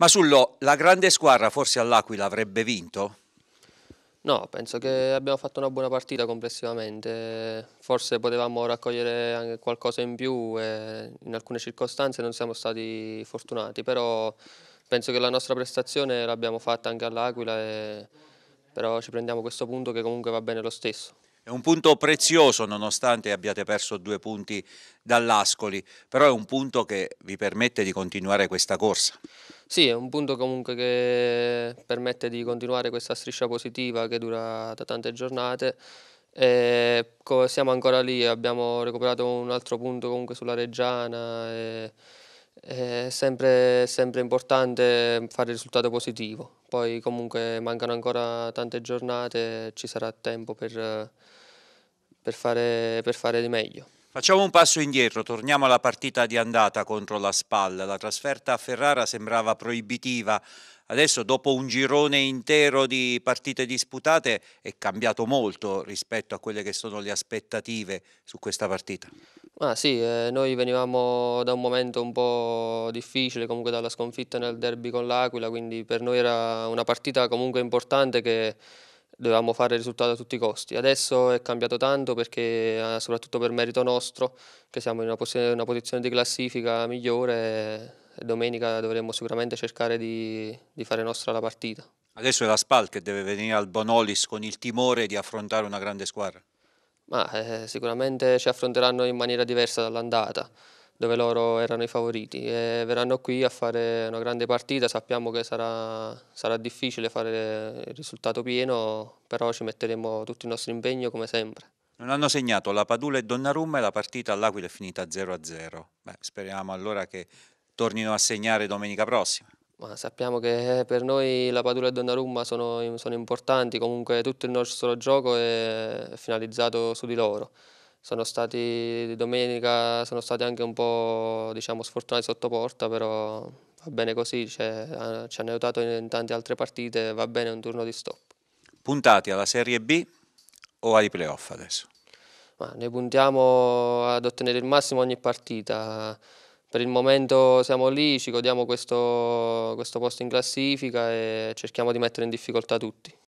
Ma Sullo, la grande squadra forse all'Aquila avrebbe vinto? No, penso che abbiamo fatto una buona partita complessivamente, forse potevamo raccogliere anche qualcosa in più e in alcune circostanze non siamo stati fortunati, però penso che la nostra prestazione l'abbiamo fatta anche all'Aquila, e... però ci prendiamo questo punto che comunque va bene lo stesso. È un punto prezioso nonostante abbiate perso due punti dall'Ascoli, però è un punto che vi permette di continuare questa corsa. Sì, è un punto comunque che permette di continuare questa striscia positiva che dura da tante giornate. E siamo ancora lì, abbiamo recuperato un altro punto comunque sulla Reggiana. E... È sempre, sempre, importante fare il risultato positivo, poi comunque mancano ancora tante giornate, ci sarà tempo per, per fare, per fare di meglio. Facciamo un passo indietro, torniamo alla partita di andata contro la Spalla. La trasferta a Ferrara sembrava proibitiva, adesso dopo un girone intero di partite disputate è cambiato molto rispetto a quelle che sono le aspettative su questa partita. Ah, sì, eh, noi venivamo da un momento un po' difficile, comunque dalla sconfitta nel derby con l'Aquila, quindi per noi era una partita comunque importante che dovevamo fare il risultato a tutti i costi. Adesso è cambiato tanto perché, eh, soprattutto per merito nostro, che siamo in una posizione, una posizione di classifica migliore, eh, domenica dovremmo sicuramente cercare di, di, fare nostra la partita. Adesso è la SPAL che deve venire al Bonolis con il timore di affrontare una grande squadra. Ma, eh, sicuramente ci affronteranno in maniera diversa dall'andata dove loro erano i favoriti e verranno qui a fare una grande partita, sappiamo che sarà, sarà difficile fare il risultato pieno, però ci metteremo tutto il nostro impegno come sempre. Non hanno segnato la Padula e Donnarumma e la partita all'Aquila è finita 0-0. speriamo allora che tornino a segnare domenica prossima. Ma sappiamo che per noi la Padula e Donnarumma sono, sono importanti, comunque tutto il nostro gioco è finalizzato su di loro sono stati domenica sono stati anche un po' diciamo, sfortunati sotto porta, però va bene così, cioè, ci hanno aiutato in tante altre partite, va bene un turno di stop. Puntati alla Serie B o ai playoff adesso? Ma ne puntiamo ad ottenere il massimo ogni partita. Per il momento siamo lì, ci godiamo questo, questo posto in classifica e cerchiamo di mettere in difficoltà tutti.